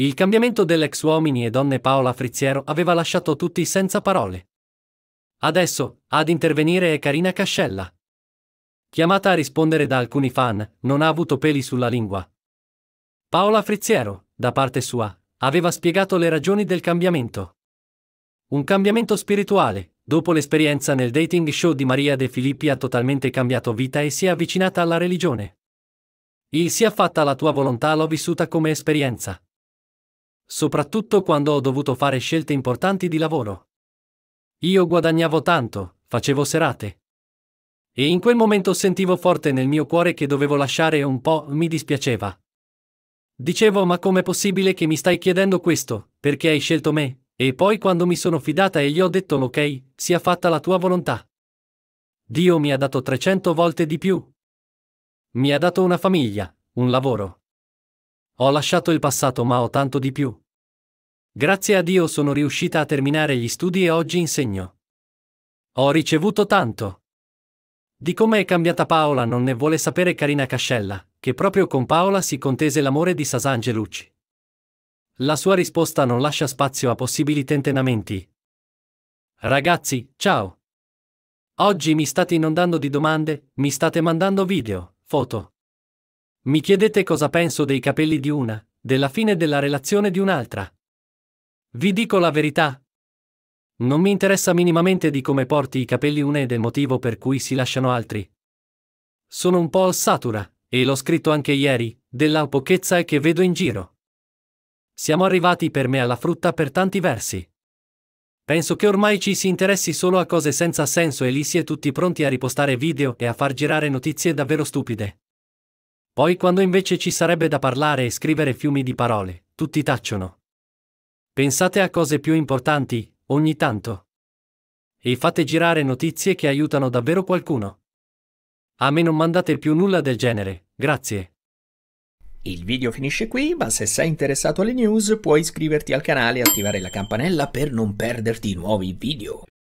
Il cambiamento dell'ex uomini e donne Paola Frizziero aveva lasciato tutti senza parole. Adesso, ad intervenire è Carina Cascella. Chiamata a rispondere da alcuni fan, non ha avuto peli sulla lingua. Paola Frizziero, da parte sua, aveva spiegato le ragioni del cambiamento. Un cambiamento spirituale, dopo l'esperienza nel dating show di Maria De Filippi ha totalmente cambiato vita e si è avvicinata alla religione. Il sia fatta la tua volontà l'ho vissuta come esperienza soprattutto quando ho dovuto fare scelte importanti di lavoro. Io guadagnavo tanto, facevo serate. E in quel momento sentivo forte nel mio cuore che dovevo lasciare un po' mi dispiaceva. Dicevo ma com'è possibile che mi stai chiedendo questo, perché hai scelto me? E poi quando mi sono fidata e gli ho detto ok, sia fatta la tua volontà. Dio mi ha dato 300 volte di più. Mi ha dato una famiglia, un lavoro, ho lasciato il passato ma ho tanto di più. Grazie a Dio sono riuscita a terminare gli studi e oggi insegno. Ho ricevuto tanto. Di come è cambiata Paola non ne vuole sapere Carina Cascella, che proprio con Paola si contese l'amore di Sasan Gelucci. La sua risposta non lascia spazio a possibili tentenamenti. Ragazzi, ciao! Oggi mi state inondando di domande, mi state mandando video, foto. Mi chiedete cosa penso dei capelli di una, della fine della relazione di un'altra. Vi dico la verità. Non mi interessa minimamente di come porti i capelli una e del motivo per cui si lasciano altri. Sono un po' satura, e l'ho scritto anche ieri, della pochezza che vedo in giro. Siamo arrivati per me alla frutta per tanti versi. Penso che ormai ci si interessi solo a cose senza senso e lì si è tutti pronti a ripostare video e a far girare notizie davvero stupide. Poi quando invece ci sarebbe da parlare e scrivere fiumi di parole, tutti tacciono. Pensate a cose più importanti, ogni tanto. E fate girare notizie che aiutano davvero qualcuno. A me non mandate più nulla del genere, grazie. Il video finisce qui, ma se sei interessato alle news puoi iscriverti al canale e attivare la campanella per non perderti nuovi video.